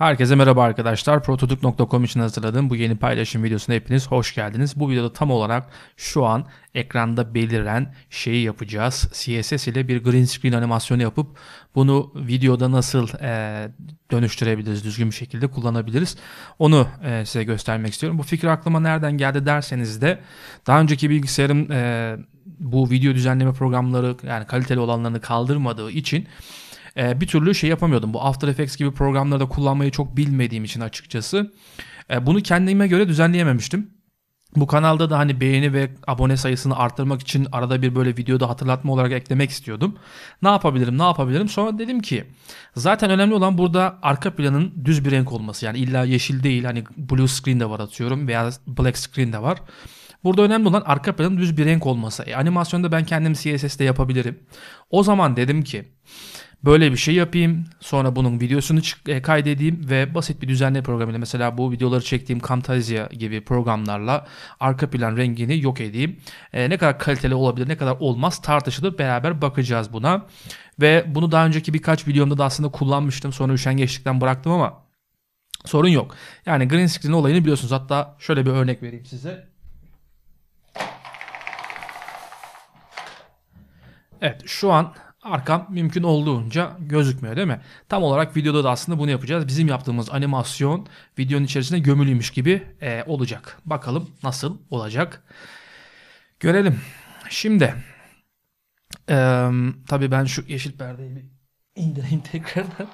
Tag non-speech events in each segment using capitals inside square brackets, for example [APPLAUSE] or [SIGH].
Herkese merhaba arkadaşlar. Prototürk.com için hazırladığım bu yeni paylaşım videosuna hepiniz hoş geldiniz. Bu videoda tam olarak şu an ekranda beliren şeyi yapacağız. CSS ile bir green screen animasyonu yapıp bunu videoda nasıl e, dönüştürebiliriz, düzgün bir şekilde kullanabiliriz. Onu e, size göstermek istiyorum. Bu fikir aklıma nereden geldi derseniz de daha önceki bilgisayarım... E, bu video düzenleme programları yani kaliteli olanlarını kaldırmadığı için e, bir türlü şey yapamıyordum. Bu After Effects gibi programları da kullanmayı çok bilmediğim için açıkçası. E, bunu kendime göre düzenleyememiştim. Bu kanalda da hani beğeni ve abone sayısını arttırmak için arada bir böyle videoda hatırlatma olarak eklemek istiyordum. Ne yapabilirim ne yapabilirim sonra dedim ki zaten önemli olan burada arka planın düz bir renk olması. Yani illa yeşil değil hani blue screen de var atıyorum veya black screen de var. Burada önemli olan arka planın düz bir renk olması. E, animasyonda ben kendim CSS'de yapabilirim. O zaman dedim ki böyle bir şey yapayım. Sonra bunun videosunu e, kaydedeyim ve basit bir düzenleme programıyla mesela bu videoları çektiğim Camtasia gibi programlarla arka plan rengini yok edeyim. E, ne kadar kaliteli olabilir ne kadar olmaz tartışılır beraber bakacağız buna. Ve bunu daha önceki birkaç videomda da aslında kullanmıştım sonra üşengeçlikten bıraktım ama sorun yok. Yani green screen olayını biliyorsunuz hatta şöyle bir örnek vereyim size. Evet şu an arkam mümkün olduğunca gözükmüyor değil mi? Tam olarak videoda da aslında bunu yapacağız. Bizim yaptığımız animasyon videonun içerisinde gömülüymüş gibi e, olacak. Bakalım nasıl olacak. Görelim. Şimdi e, tabii ben şu yeşil perdeyi bir indireyim [LAUGHS] tekrardan.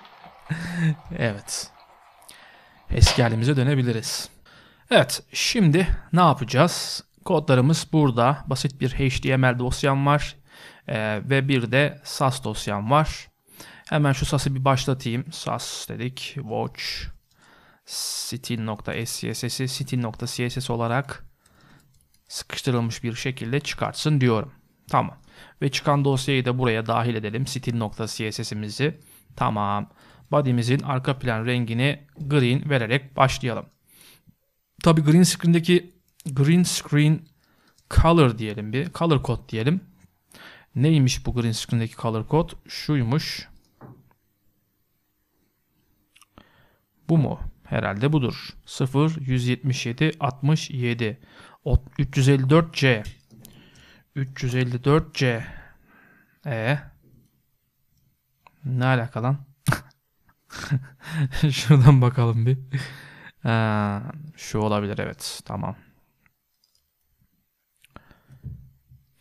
evet. Eski halimize dönebiliriz. Evet şimdi ne yapacağız? Kodlarımız burada. Basit bir HTML dosyam var. E, ve bir de SAS dosyam var. Hemen şu SAS'ı bir başlatayım. SAS dedik. Watch stil.scss'i stil.css olarak sıkıştırılmış bir şekilde çıkartsın diyorum. Tamam. Ve çıkan dosyayı da buraya dahil edelim. Stil.css'imizi. Tamam. Body'mizin arka plan rengini green vererek başlayalım. Tabi green screen'deki green screen color diyelim bir. Color code diyelim. Neymiş bu green screen'deki color kod? Şuymuş. Bu mu? Herhalde budur. 0 177 67 354C 354C E Ne alaka lan? [LAUGHS] Şuradan bakalım bir. Ha, ee, şu olabilir evet. Tamam.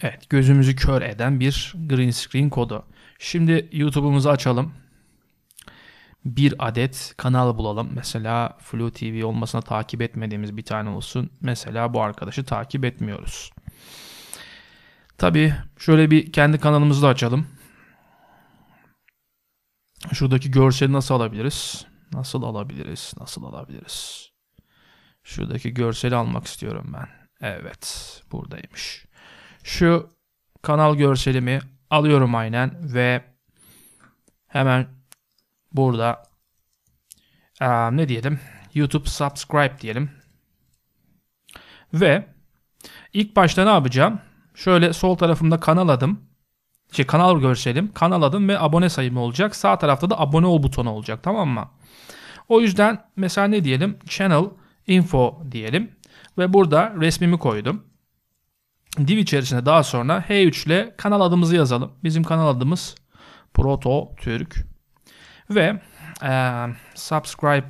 Evet gözümüzü kör eden bir green screen kodu. Şimdi YouTube'umuzu açalım. Bir adet kanal bulalım. Mesela Flu TV olmasına takip etmediğimiz bir tane olsun. Mesela bu arkadaşı takip etmiyoruz. Tabi şöyle bir kendi kanalımızı da açalım. Şuradaki görseli nasıl alabiliriz? Nasıl alabiliriz? Nasıl alabiliriz? Şuradaki görseli almak istiyorum ben. Evet buradaymış. Şu kanal görselimi alıyorum aynen ve hemen burada um, ne diyelim YouTube subscribe diyelim. Ve ilk başta ne yapacağım? Şöyle sol tarafımda kanal adım. Şey, kanal görselim. Kanal adım ve abone sayımı olacak. Sağ tarafta da abone ol butonu olacak tamam mı? O yüzden mesela ne diyelim? Channel info diyelim. Ve burada resmimi koydum div içerisine daha sonra H3 ile kanal adımızı yazalım. Bizim kanal adımız Proto Türk. Ve e, subscribe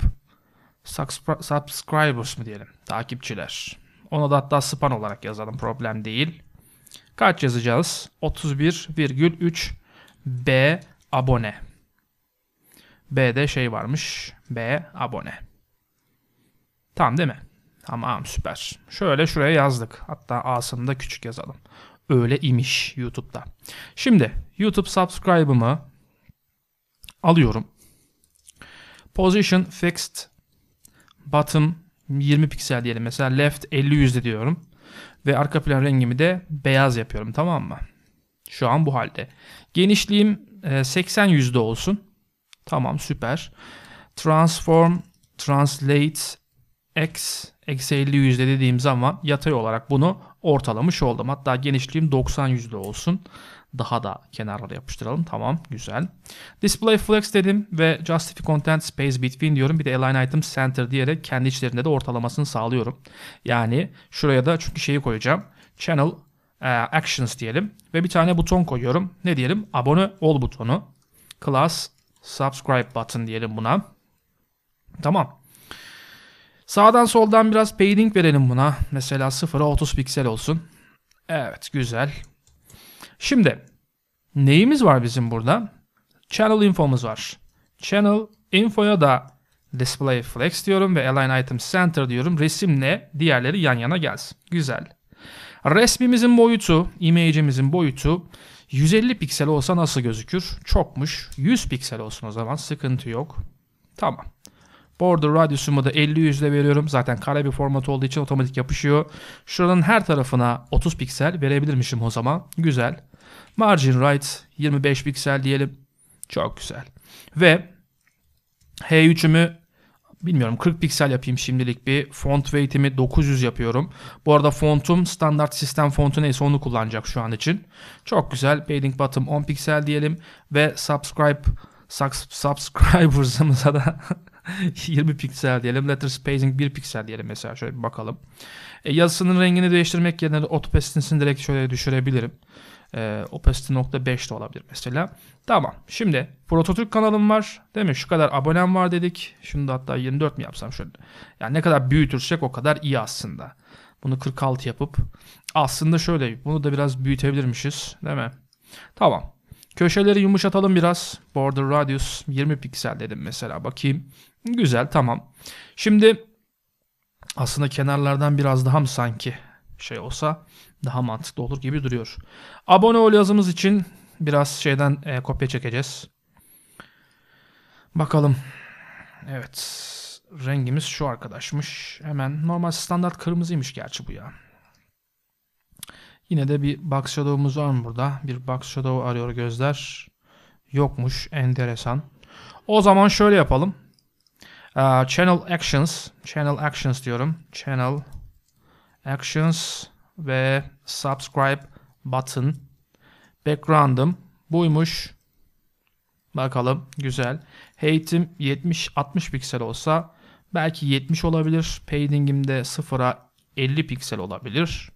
subscribers mı diyelim? Takipçiler. Ona da hatta span olarak yazalım. Problem değil. Kaç yazacağız? 31,3 B abone. B'de şey varmış. B abone. Tamam değil mi? Tamam süper. Şöyle şuraya yazdık. Hatta A'sını da küçük yazalım. Öyle imiş YouTube'da. Şimdi YouTube subscribe'ımı alıyorum. Position fixed bottom 20 piksel diyelim. Mesela left 50 yüzde diyorum. Ve arka plan rengimi de beyaz yapıyorum tamam mı? Şu an bu halde. Genişliğim 80 e, yüzde olsun. Tamam süper. Transform, translate, x eksi 50 yüzde dediğim zaman yatay olarak bunu ortalamış oldum. Hatta genişliğim 90 yüzde olsun. Daha da kenarlara yapıştıralım. Tamam güzel. Display flex dedim ve justify content space between diyorum. Bir de align item center diyerek kendi içlerinde de ortalamasını sağlıyorum. Yani şuraya da çünkü şeyi koyacağım. Channel e, actions diyelim ve bir tane buton koyuyorum. Ne diyelim? Abone ol butonu. Class subscribe button diyelim buna. Tamam. Sağdan soldan biraz padding verelim buna. Mesela 0'a 30 piksel olsun. Evet güzel. Şimdi neyimiz var bizim burada? Channel infomuz var. Channel infoya da display flex diyorum ve align item center diyorum. Resimle diğerleri yan yana gelsin. Güzel. Resmimizin boyutu, image'imizin boyutu 150 piksel olsa nasıl gözükür? Çokmuş. 100 piksel olsun o zaman sıkıntı yok. Tamam. Border radiusumu da 50 yüzde veriyorum. Zaten kare bir format olduğu için otomatik yapışıyor. Şuranın her tarafına 30 piksel verebilirmişim o zaman. Güzel. Margin right 25 piksel diyelim. Çok güzel. Ve H3'ümü bilmiyorum 40 piksel yapayım şimdilik bir. Font weight'imi 900 yapıyorum. Bu arada fontum standart sistem fontu neyse onu kullanacak şu an için. Çok güzel. Padding bottom 10 piksel diyelim. Ve subscribe subs, subscribers'ımıza da [LAUGHS] 20 [LAUGHS] piksel diyelim. Letter spacing 1 piksel diyelim mesela şöyle bir bakalım. E, yazısının rengini değiştirmek yerine de opacitesini direkt şöyle düşürebilirim. E, opacity nokta 5 de olabilir mesela. Tamam. Şimdi Prototürk kanalım var. Değil mi? Şu kadar abonem var dedik. Şunu da hatta 24 mi yapsam şöyle. Yani ne kadar büyütürsek o kadar iyi aslında. Bunu 46 yapıp aslında şöyle bunu da biraz büyütebilirmişiz. Değil mi? Tamam. Köşeleri yumuşatalım biraz. Border radius 20 piksel dedim mesela. Bakayım. Güzel tamam. Şimdi aslında kenarlardan biraz daha mı sanki şey olsa daha mantıklı olur gibi duruyor. Abone ol yazımız için biraz şeyden e, kopya çekeceğiz. Bakalım. Evet. Rengimiz şu arkadaşmış. Hemen normal standart kırmızıymış gerçi bu ya. Yine de bir box shadow'umuz var mı burada? Bir box shadow arıyor gözler. Yokmuş. Enteresan. O zaman şöyle yapalım. Uh, channel Actions. Channel Actions diyorum. Channel Actions ve Subscribe Button. Background'ım buymuş. Bakalım güzel. Heightim 70-60 piksel olsa belki 70 olabilir. Paddingim de 0'a 50 piksel olabilir.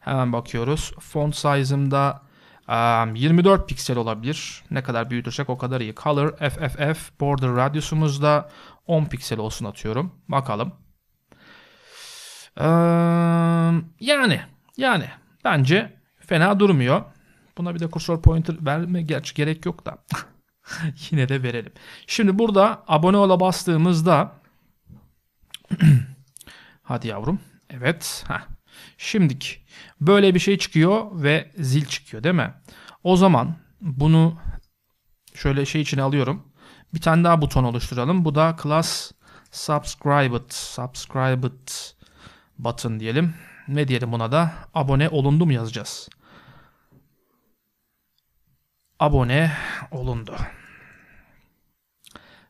Hemen bakıyoruz. Font da 24 piksel olabilir. Ne kadar büyütürsek o kadar iyi. Color FFF border da 10 piksel olsun atıyorum. Bakalım. yani yani bence fena durmuyor. Buna bir de kursor pointer verme gerçi gerek yok da. [LAUGHS] Yine de verelim. Şimdi burada abone ola bastığımızda [CLEARS THROAT] hadi yavrum. Evet. Heh. Şimdik böyle bir şey çıkıyor ve zil çıkıyor değil mi? O zaman bunu şöyle şey için alıyorum. Bir tane daha buton oluşturalım. Bu da class subscribed, subscribed button diyelim. Ne diyelim buna da? Abone olundu mu yazacağız. Abone olundu.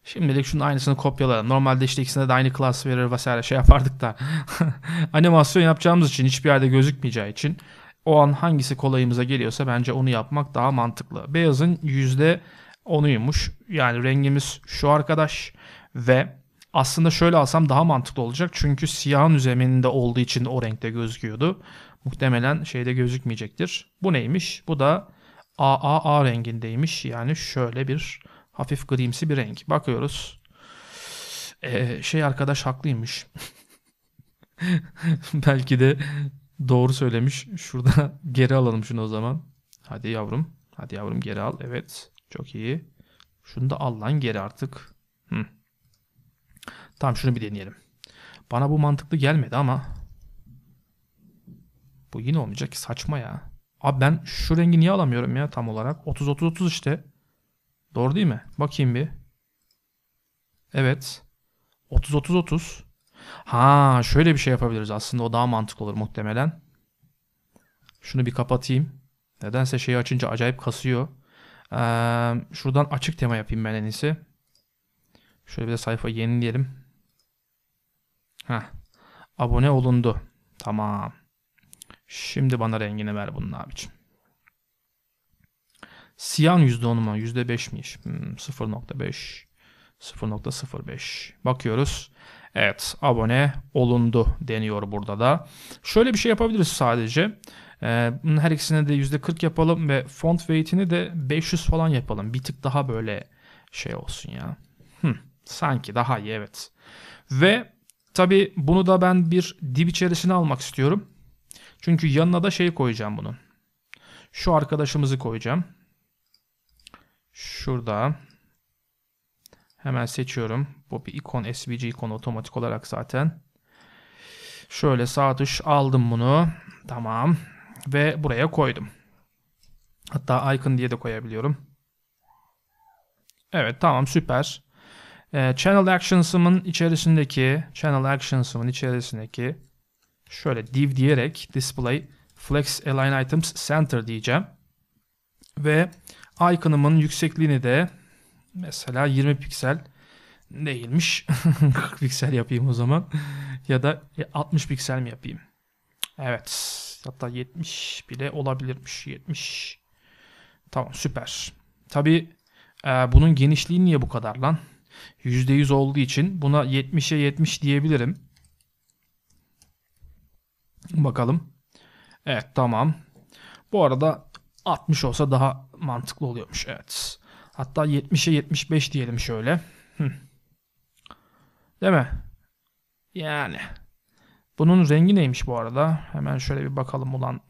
Şimdilik şunun aynısını kopyalayalım. Normalde işte ikisinde de aynı class verir vesaire şey yapardık da. [LAUGHS] Animasyon yapacağımız için hiçbir yerde gözükmeyeceği için o an hangisi kolayımıza geliyorsa bence onu yapmak daha mantıklı. Beyazın %10'uymuş. Yani rengimiz şu arkadaş ve aslında şöyle alsam daha mantıklı olacak. Çünkü siyahın üzerinde olduğu için o renkte gözüküyordu. Muhtemelen şeyde gözükmeyecektir. Bu neymiş? Bu da AAA rengindeymiş. Yani şöyle bir Hafif grimsi bir renk. Bakıyoruz. Ee, şey arkadaş haklıymış. [LAUGHS] Belki de doğru söylemiş. Şurada [LAUGHS] geri alalım şunu o zaman. Hadi yavrum. Hadi yavrum geri al. Evet. Çok iyi. Şunu da al lan geri artık. Hı. Tamam şunu bir deneyelim. Bana bu mantıklı gelmedi ama. Bu yine olmayacak ki saçma ya. Abi ben şu rengi niye alamıyorum ya tam olarak? 30-30-30 işte. Doğru değil mi? Bakayım bir. Evet. 30-30-30. Ha şöyle bir şey yapabiliriz. Aslında o daha mantıklı olur muhtemelen. Şunu bir kapatayım. Nedense şeyi açınca acayip kasıyor. Ee, şuradan açık tema yapayım ben en iyisi. Şöyle bir de sayfa yenileyelim. Heh. Abone olundu. Tamam. Şimdi bana rengini ver bunun abicim. Siyan %10 mu? %5'miş. Hmm, 0.5. 0.05. Bakıyoruz. Evet abone olundu deniyor burada da. Şöyle bir şey yapabiliriz sadece. Ee, bunun her ikisine de %40 yapalım ve font weight'ini de 500 falan yapalım. Bir tık daha böyle şey olsun ya. Hmm, sanki daha iyi evet. Ve tabi bunu da ben bir div içerisine almak istiyorum. Çünkü yanına da şey koyacağım bunun. Şu arkadaşımızı koyacağım. Şurada hemen seçiyorum. Bu bir ikon SVG ikonu otomatik olarak zaten. Şöyle sağ tuş aldım bunu. Tamam. Ve buraya koydum. Hatta icon diye de koyabiliyorum. Evet tamam süper. Ee, channel actions'ımın içerisindeki channel actions'ımın içerisindeki şöyle div diyerek display flex align items center diyeceğim. Ve Icon'ımın yüksekliğini de mesela 20 piksel değilmiş. 40 [LAUGHS] piksel yapayım o zaman. ya da 60 e, piksel mi yapayım? Evet. Hatta 70 bile olabilirmiş. 70. Tamam süper. Tabi e, bunun genişliği niye bu kadar lan? %100 olduğu için buna 70'e 70 diyebilirim. Bakalım. Evet tamam. Bu arada 60 olsa daha mantıklı oluyormuş evet. Hatta 70'e 75 diyelim şöyle. Değil mi? Yani. Bunun rengi neymiş bu arada? Hemen şöyle bir bakalım ulan.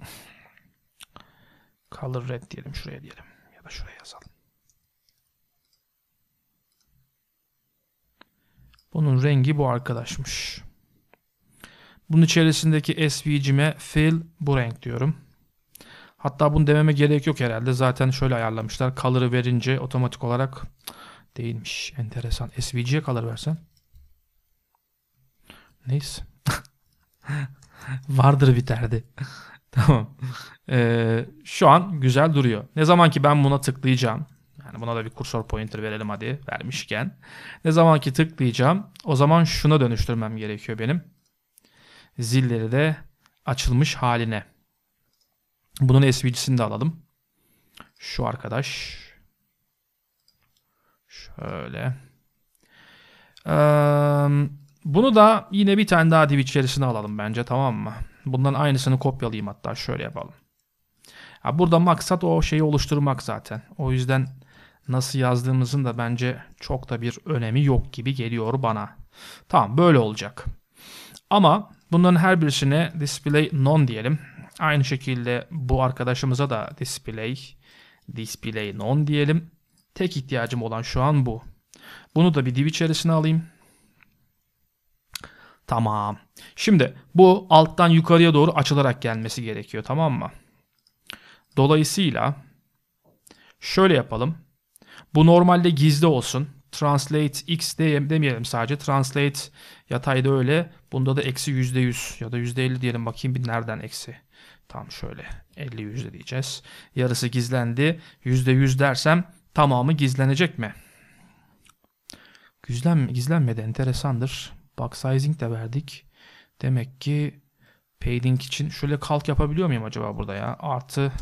Color red diyelim şuraya diyelim. Ya da şuraya yazalım. Bunun rengi bu arkadaşmış. Bunun içerisindeki SVG'me fill bu renk diyorum. Hatta bunu dememe gerek yok herhalde. Zaten şöyle ayarlamışlar. Color'ı verince otomatik olarak değilmiş. Enteresan. SVG'ye color versen. Neyse. [LAUGHS] Vardır biterdi. [LAUGHS] tamam. Ee, şu an güzel duruyor. Ne zaman ki ben buna tıklayacağım. Yani buna da bir kursor pointer verelim hadi vermişken. Ne zaman ki tıklayacağım o zaman şuna dönüştürmem gerekiyor benim. Zilleri de açılmış haline. Bunun SVG'sini de alalım. Şu arkadaş. Şöyle. Ee, bunu da yine bir tane daha div içerisine alalım bence tamam mı? Bundan aynısını kopyalayayım hatta şöyle yapalım. Ya burada maksat o şeyi oluşturmak zaten. O yüzden nasıl yazdığımızın da bence çok da bir önemi yok gibi geliyor bana. Tamam böyle olacak. Ama bunların her birisine display non diyelim. Aynı şekilde bu arkadaşımıza da display, display non diyelim. Tek ihtiyacım olan şu an bu. Bunu da bir div içerisine alayım. Tamam. Şimdi bu alttan yukarıya doğru açılarak gelmesi gerekiyor tamam mı? Dolayısıyla şöyle yapalım. Bu normalde gizli olsun. Translate x demeyelim sadece. Translate yatayda öyle. Bunda da eksi %100 ya da %50 diyelim bakayım bir nereden eksi. Tam şöyle 50 yüzde diyeceğiz. Yarısı gizlendi. Yüzde yüz dersem tamamı gizlenecek mi? Gizlen, gizlenmedi enteresandır. Box sizing de verdik. Demek ki padding için şöyle kalk yapabiliyor muyum acaba burada ya? Artı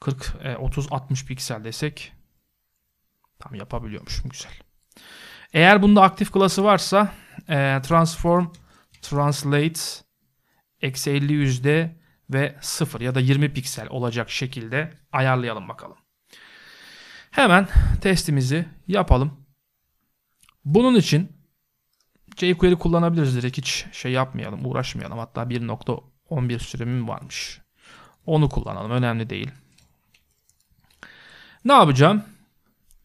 40, 30, 60 piksel desek tam yapabiliyormuşum güzel. Eğer bunda aktif klası varsa e, transform translate eksi 50 yüzde ve 0 ya da 20 piksel olacak şekilde ayarlayalım bakalım. Hemen testimizi yapalım. Bunun için jQuery kullanabiliriz direkt hiç şey yapmayalım uğraşmayalım hatta 1.11 sürümüm varmış. Onu kullanalım önemli değil. Ne yapacağım?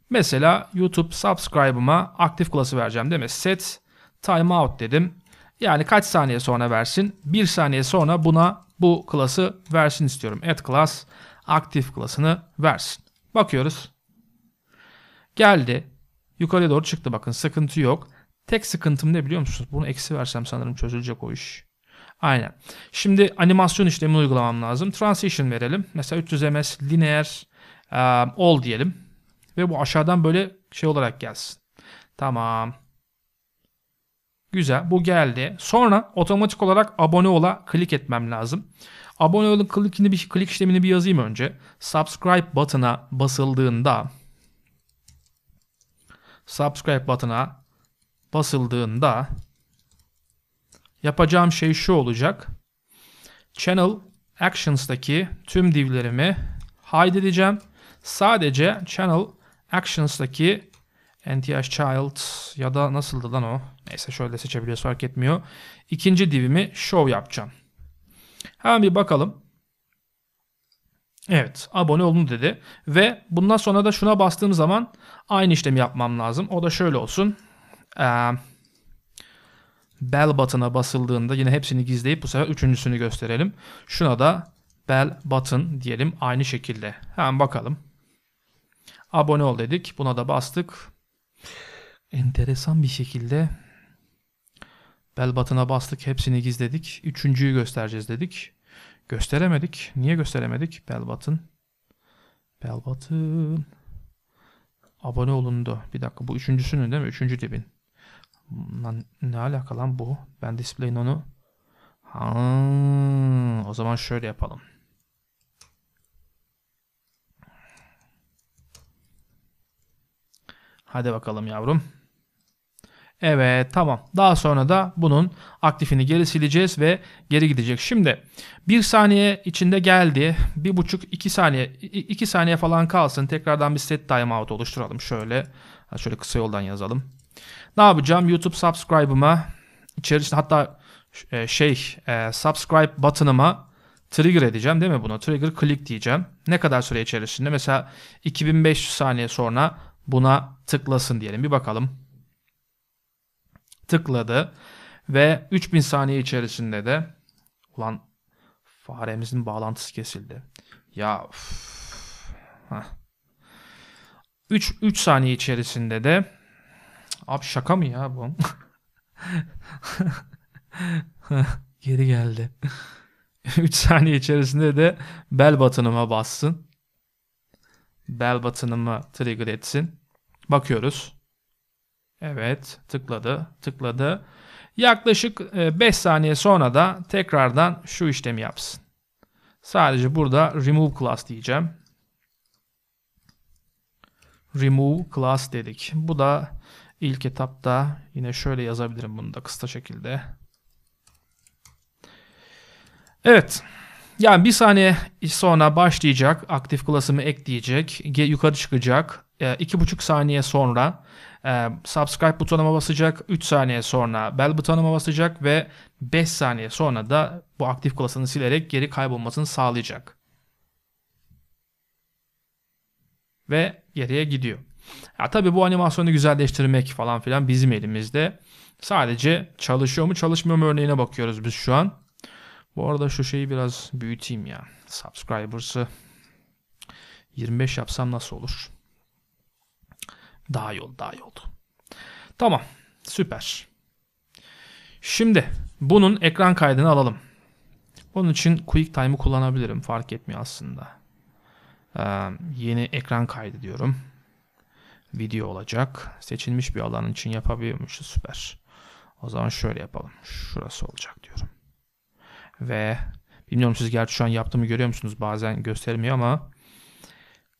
Mesela YouTube subscribe'ıma aktif klası vereceğim değil mi? Set timeout dedim. Yani kaç saniye sonra versin? 1 saniye sonra buna bu klası versin istiyorum. Add class aktif klasını versin. Bakıyoruz. Geldi. Yukarıya doğru çıktı bakın sıkıntı yok. Tek sıkıntım ne biliyor musunuz? Bunu eksi versem sanırım çözülecek o iş. Aynen. Şimdi animasyon işlemini uygulamam lazım. Transition verelim. Mesela 300 ms linear um, all diyelim. Ve bu aşağıdan böyle şey olarak gelsin. Tamam. Güzel bu geldi. Sonra otomatik olarak abone ola klik etmem lazım. Abone olun klikini bir klik işlemini bir yazayım önce. Subscribe button'a basıldığında subscribe button'a basıldığında yapacağım şey şu olacak. Channel Actions'daki tüm divlerimi hide edeceğim. Sadece Channel Actions'daki NTH Child ya da nasıldı lan o? Neyse şöyle seçebiliyoruz fark etmiyor. İkinci divimi show yapacağım. Hemen bir bakalım. Evet abone olun dedi. Ve bundan sonra da şuna bastığım zaman aynı işlemi yapmam lazım. O da şöyle olsun. Ee, bell button'a basıldığında yine hepsini gizleyip bu sefer üçüncüsünü gösterelim. Şuna da bell button diyelim aynı şekilde. Hemen bakalım. Abone ol dedik. Buna da bastık enteresan bir şekilde bel batına bastık hepsini gizledik. Üçüncüyü göstereceğiz dedik. Gösteremedik. Niye gösteremedik? Bel batın. Bel batın. Abone olundu. Bir dakika bu üçüncüsünün değil mi? Üçüncü dibin. Lan ne alaka lan bu? Ben displayin onu. Ha, o zaman şöyle yapalım. Hadi bakalım yavrum. Evet tamam. Daha sonra da bunun aktifini geri sileceğiz ve geri gidecek. Şimdi bir saniye içinde geldi. bir buçuk iki saniye iki saniye falan kalsın. Tekrardan bir set timeout oluşturalım. Şöyle şöyle kısa yoldan yazalım. Ne yapacağım? YouTube subscribe'ıma içerisinde hatta e, şey e, subscribe button'ıma trigger edeceğim değil mi bunu? Trigger click diyeceğim. Ne kadar süre içerisinde? Mesela 2500 saniye sonra buna tıklasın diyelim. Bir bakalım. Tıkladı ve 3000 saniye içerisinde de ulan faremizin bağlantısı kesildi. Ya 3 3 saniye içerisinde de abi şaka mı ya bu? [LAUGHS] Geri geldi. 3 [LAUGHS] saniye içerisinde de bel batınıma bassın bel batınımı trigger etsin. Bakıyoruz. Evet tıkladı tıkladı. Yaklaşık 5 e, saniye sonra da tekrardan şu işlemi yapsın. Sadece burada remove class diyeceğim. Remove class dedik. Bu da ilk etapta yine şöyle yazabilirim bunu da kısa şekilde. Evet. Yani bir saniye sonra başlayacak. Aktif klasımı ekleyecek. Yukarı çıkacak. Ee, buçuk saniye sonra e, subscribe butonuma basacak. üç saniye sonra bell butonuma basacak ve beş saniye sonra da bu aktif klasını silerek geri kaybolmasını sağlayacak. Ve geriye gidiyor. Ya tabii bu animasyonu güzelleştirmek falan filan bizim elimizde. Sadece çalışıyor mu çalışmıyor mu örneğine bakıyoruz biz şu an. Bu arada şu şeyi biraz büyüteyim ya. Subscribers'ı 25 yapsam nasıl olur? Daha iyi oldu, daha iyi oldu. Tamam, süper. Şimdi bunun ekran kaydını alalım. Bunun için QuickTime'ı kullanabilirim. Fark etmiyor aslında. Ee, yeni ekran kaydı diyorum. Video olacak. Seçilmiş bir alan için yapabiliyormuşuz. Süper. O zaman şöyle yapalım. Şurası olacak diyorum ve bilmiyorum siz gerçi şu an yaptığımı görüyor musunuz bazen göstermiyor ama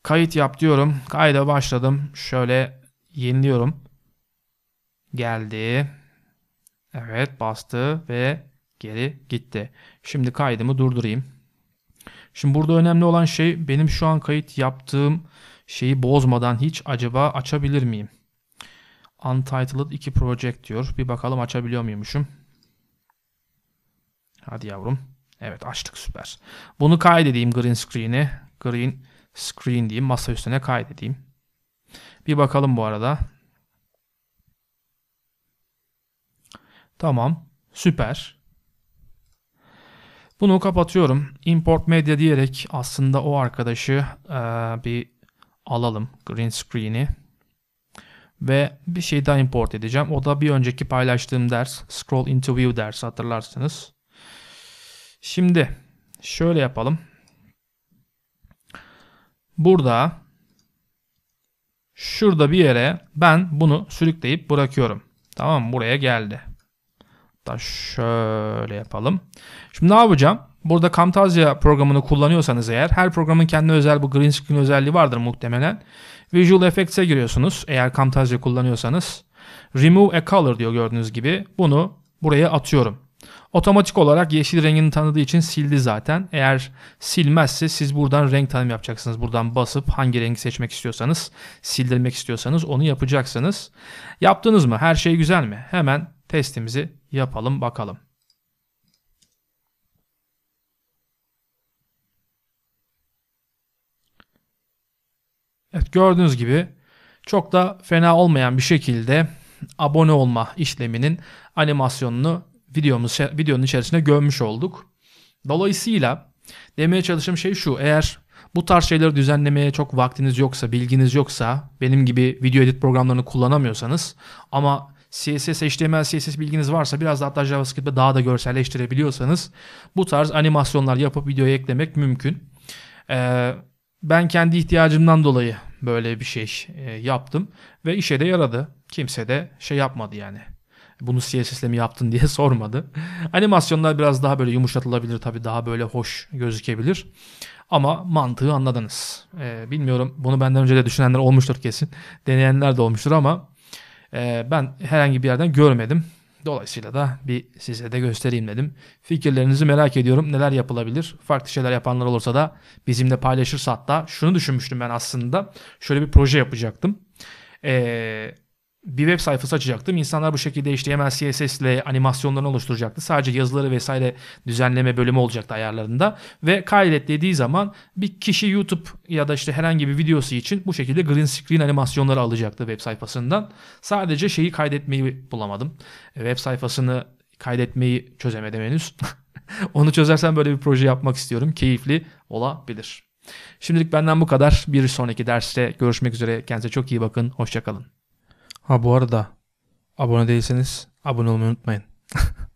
kayıt yap diyorum. Kayda başladım. Şöyle yeniliyorum. Geldi. Evet bastı ve geri gitti. Şimdi kaydımı durdurayım. Şimdi burada önemli olan şey benim şu an kayıt yaptığım şeyi bozmadan hiç acaba açabilir miyim? Untitled 2 Project diyor. Bir bakalım açabiliyor muymuşum. Hadi yavrum. Evet açtık süper. Bunu kaydedeyim green screen'e. Green screen diyeyim. Masa üstüne kaydedeyim. Bir bakalım bu arada. Tamam. Süper. Bunu kapatıyorum. Import Media diyerek aslında o arkadaşı e, bir alalım. Green Screen'i. Ve bir şey daha import edeceğim. O da bir önceki paylaştığım ders. Scroll into View dersi hatırlarsınız. Şimdi şöyle yapalım. Burada şurada bir yere ben bunu sürükleyip bırakıyorum. Tamam Buraya geldi. Da şöyle yapalım. Şimdi ne yapacağım? Burada Camtasia programını kullanıyorsanız eğer her programın kendi özel bu green screen özelliği vardır muhtemelen. Visual Effects'e giriyorsunuz eğer Camtasia kullanıyorsanız. Remove a color diyor gördüğünüz gibi. Bunu buraya atıyorum. Otomatik olarak yeşil rengini tanıdığı için sildi zaten. Eğer silmezse siz buradan renk tanımı yapacaksınız. Buradan basıp hangi rengi seçmek istiyorsanız, sildirmek istiyorsanız onu yapacaksınız. Yaptınız mı? Her şey güzel mi? Hemen testimizi yapalım bakalım. Evet gördüğünüz gibi çok da fena olmayan bir şekilde abone olma işleminin animasyonunu videomuz videonun içerisine gömmüş olduk. Dolayısıyla demeye çalıştığım şey şu. Eğer bu tarz şeyleri düzenlemeye çok vaktiniz yoksa, bilginiz yoksa, benim gibi video edit programlarını kullanamıyorsanız ama CSS, HTML, CSS bilginiz varsa biraz da hatta JavaScript'te daha da görselleştirebiliyorsanız bu tarz animasyonlar yapıp videoya eklemek mümkün. Ee, ben kendi ihtiyacımdan dolayı böyle bir şey e, yaptım ve işe de yaradı. Kimse de şey yapmadı yani bunu CSS ile mi yaptın diye [LAUGHS] sormadı. Animasyonlar biraz daha böyle yumuşatılabilir tabii daha böyle hoş gözükebilir. Ama mantığı anladınız. Ee, bilmiyorum bunu benden önce de düşünenler olmuştur kesin. Deneyenler de olmuştur ama e, ben herhangi bir yerden görmedim. Dolayısıyla da bir size de göstereyim dedim. Fikirlerinizi merak ediyorum. Neler yapılabilir? Farklı şeyler yapanlar olursa da bizimle paylaşırsa hatta şunu düşünmüştüm ben aslında. Şöyle bir proje yapacaktım. Eee bir web sayfası açacaktım. İnsanlar bu şekilde HTML, CSS ile animasyonlarını oluşturacaktı. Sadece yazıları vesaire düzenleme bölümü olacaktı ayarlarında. Ve kaydetlediği zaman bir kişi YouTube ya da işte herhangi bir videosu için bu şekilde green screen animasyonları alacaktı web sayfasından. Sadece şeyi kaydetmeyi bulamadım. Web sayfasını kaydetmeyi çözemedim henüz. [LAUGHS] Onu çözersen böyle bir proje yapmak istiyorum. Keyifli olabilir. Şimdilik benden bu kadar. Bir sonraki derste görüşmek üzere. Kendinize çok iyi bakın. Hoşçakalın. Ha bu arada abone değilseniz abone olmayı unutmayın. [LAUGHS]